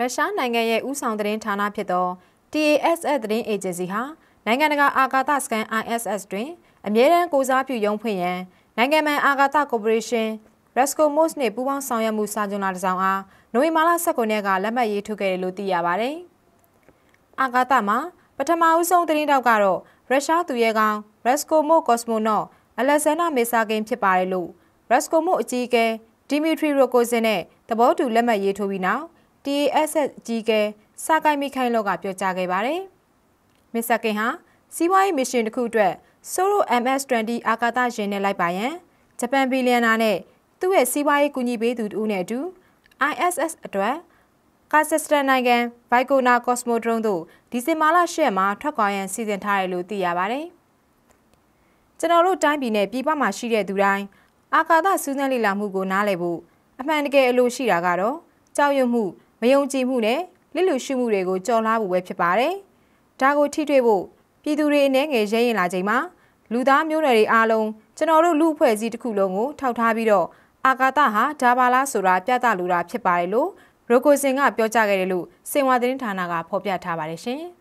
ရုရှားနိုင်ငံရဲ့ဥဆောင်သတင်းဌာနဖြစ်သော TASS သတင်းအေဂျင်စီဟာနိုင်ငံတကာအာကာသစကန် ISS တွင်အမြဲတမ်းကိုစားပြုရုံးဖွင့်ရန်နိုင်ငံမှန်အာကာသကော်ပိုရေးရှင်း Roscosmos နှင့်ပူးပေါင်းဆောင်ရွက်မှုစာချုပ်လာတစ်စောင်အားနိုဝင်ဘာလ19ရက်ကလက်မှတ်ရေးထိုးခဲ့တယ်လို့သိရပါတယ်။အာကာသမှာပထမဦးဆုံးသတင်းတောက်ကတော့ရုရှားသူရဲကောင် Roscomo Cosmonaut Alexander Mesakin ဖြစ်ပါတယ်လို့ Roscomo အကြီးအကဲ Dmitry Rogozin နဲ့သဘောတူလက်မှတ်ရေးထိုးပြီးနောက် TASS ကြီးကဲစာကိုင်မီခိုင်လော့ကပြောကြားခဲ့ပါတယ်။မစ္စကင်ဟာစီးပွားရေးမစ်ရှင်တစ်ခုအတွက် Soro MS-20 အာကာသယာဉ်နဲ့လိုက်ပါရန်ဂျပန်ဘီလီယံနာနဲ့သူ့ရဲ့စီးပွားရေးကူညီပေးသူတူနဲ့အတူ ISS အတွက်ကာဇက်စတန်နိုင်ငံဘိုက်ကိုနာကော့စမိုဒရုန်းတို့ဒီဇင်ဘာလ10ရက်မှာထွက်ခွာရန်စီစဉ်ထားတယ်လို့သိရပါတယ်။ကျွန်တော်တို့တိုင်းပြည်နဲ့ပြည်ပမှာရှိတဲ့သူတိုင်းအာကာသစူးစမ်းလေ့လာမှုကိုနားလည်ဖို့အမှန်တကယ်အလိုရှိတာကတော့ကြောက်ရွံ့မှုမယုံကြည်မှုနဲ့လစ်လူရှုမှုတွေကိုကြော်လားဖို့ပဲဖြစ်ပါတယ်။ဒါကိုထိတွေ့ဖို့ပြည်သူတွေအနေငယ်ရဲရင်လာချိန်မှာလူသားမျိုးနွယ်တွေအားလုံးကျွန်တော်တို့လူအဖွဲ့အစည်းတစ်ခုလုံးကိုထောက်ထားပြီးတော့အာကာသဟာဒါဘာလားဆိုတာပြသလိုတာဖြစ်ပါတယ်လို့ရိုကိုစင်ကပြောကြားခဲ့တယ်လို့စင်ဝါသတင်းဌာနကဖော်ပြထားပါတယ်ရှင်။